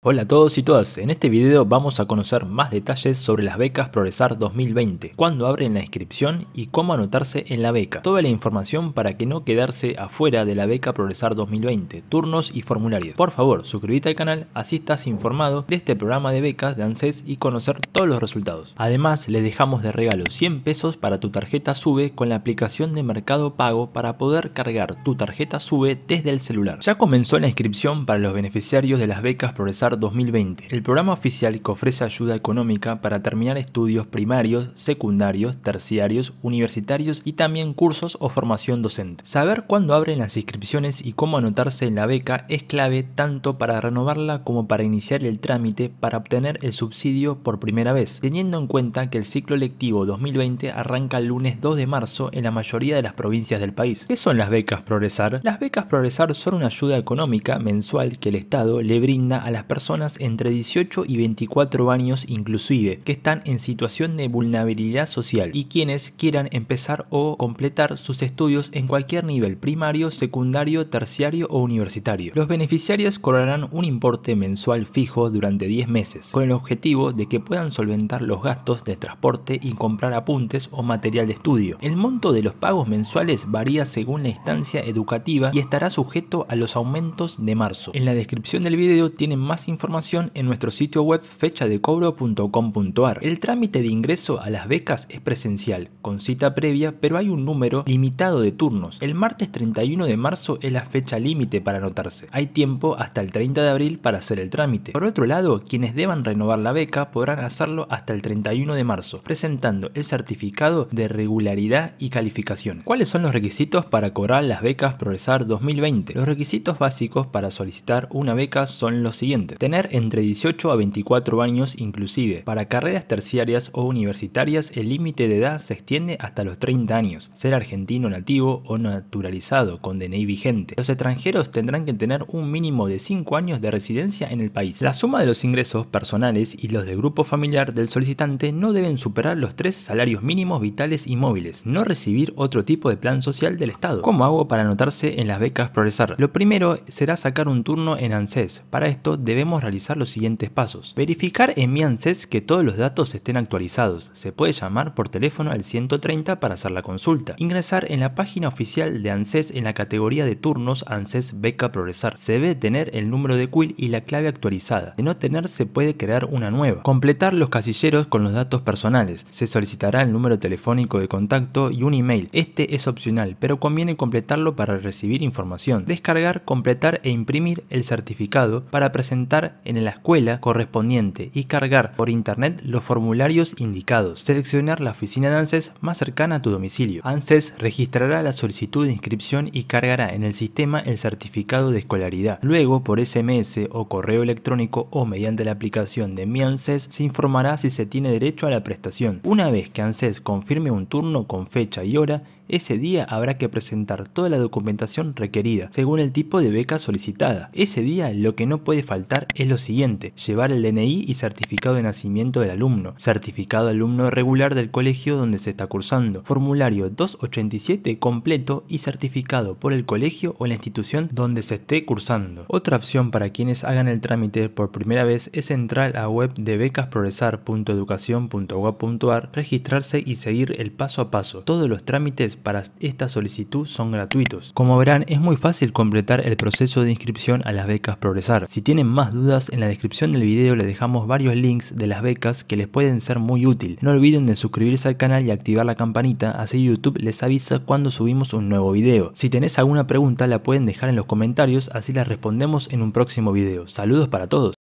Hola a todos y todas, en este video vamos a conocer más detalles sobre las becas Progresar 2020, cuándo abren la inscripción y cómo anotarse en la beca. Toda la información para que no quedarse afuera de la beca Progresar 2020, turnos y formularios. Por favor, suscríbete al canal, así estás informado de este programa de becas de ANSES y conocer los resultados. Además, le dejamos de regalo 100 pesos para tu tarjeta SUBE con la aplicación de Mercado Pago para poder cargar tu tarjeta SUBE desde el celular. Ya comenzó la inscripción para los beneficiarios de las becas Progresar 2020, el programa oficial que ofrece ayuda económica para terminar estudios primarios, secundarios, terciarios, universitarios y también cursos o formación docente. Saber cuándo abren las inscripciones y cómo anotarse en la beca es clave tanto para renovarla como para iniciar el trámite para obtener el subsidio por primera vez, teniendo en cuenta que el ciclo lectivo 2020 arranca el lunes 2 de marzo en la mayoría de las provincias del país. ¿Qué son las becas Progresar? Las becas Progresar son una ayuda económica mensual que el Estado le brinda a las personas entre 18 y 24 años inclusive, que están en situación de vulnerabilidad social y quienes quieran empezar o completar sus estudios en cualquier nivel primario, secundario, terciario o universitario. Los beneficiarios cobrarán un importe mensual fijo durante 10 meses, con el objetivo de que puedan solventar los gastos de transporte y comprar apuntes o material de estudio. El monto de los pagos mensuales varía según la instancia educativa y estará sujeto a los aumentos de marzo. En la descripción del video tienen más información en nuestro sitio web fechadecobro.com.ar. El trámite de ingreso a las becas es presencial, con cita previa, pero hay un número limitado de turnos. El martes 31 de marzo es la fecha límite para anotarse. Hay tiempo hasta el 30 de abril para hacer el trámite. Por otro lado, quienes deban renovar la beca podrán hacer hasta el 31 de marzo, presentando el certificado de regularidad y calificación. ¿Cuáles son los requisitos para cobrar las becas Progresar 2020? Los requisitos básicos para solicitar una beca son los siguientes. Tener entre 18 a 24 años inclusive. Para carreras terciarias o universitarias el límite de edad se extiende hasta los 30 años. Ser argentino nativo o naturalizado con DNI vigente. Los extranjeros tendrán que tener un mínimo de 5 años de residencia en el país. La suma de los ingresos personales y los de grupos familiar del solicitante no deben superar los tres salarios mínimos vitales y móviles, no recibir otro tipo de plan social del Estado. ¿Cómo hago para anotarse en las becas Progresar? Lo primero será sacar un turno en ANSES. Para esto debemos realizar los siguientes pasos. Verificar en mi ANSES que todos los datos estén actualizados. Se puede llamar por teléfono al 130 para hacer la consulta. Ingresar en la página oficial de ANSES en la categoría de turnos ANSES Beca Progresar. Se debe tener el número de CUIL y la clave actualizada. De no tener se puede crear una nueva. Completar los casilleros con los datos personales. Se solicitará el número telefónico de contacto y un email. Este es opcional, pero conviene completarlo para recibir información. Descargar, completar e imprimir el certificado para presentar en la escuela correspondiente y cargar por internet los formularios indicados. Seleccionar la oficina de ANSES más cercana a tu domicilio. ANSES registrará la solicitud de inscripción y cargará en el sistema el certificado de escolaridad. Luego, por SMS o correo electrónico o mediante la aplicación de Mi ANSES se informará si se tiene derecho a la prestación. Una vez que ANSES confirme un turno con fecha y hora, ese día habrá que presentar toda la documentación requerida, según el tipo de beca solicitada. Ese día lo que no puede faltar es lo siguiente, llevar el DNI y certificado de nacimiento del alumno, certificado alumno regular del colegio donde se está cursando, formulario 287 completo y certificado por el colegio o la institución donde se esté cursando. Otra opción para quienes hagan el trámite por primera vez es entrar a web de becasprogresar.educación.gov.ar, registrarse y seguir el paso a paso. Todos los trámites para esta solicitud son gratuitos. Como verán, es muy fácil completar el proceso de inscripción a las becas Progresar. Si tienen más dudas, en la descripción del video les dejamos varios links de las becas que les pueden ser muy útil. No olviden de suscribirse al canal y activar la campanita, así YouTube les avisa cuando subimos un nuevo video. Si tenés alguna pregunta la pueden dejar en los comentarios, así la respondemos en un próximo video. Saludos para todos.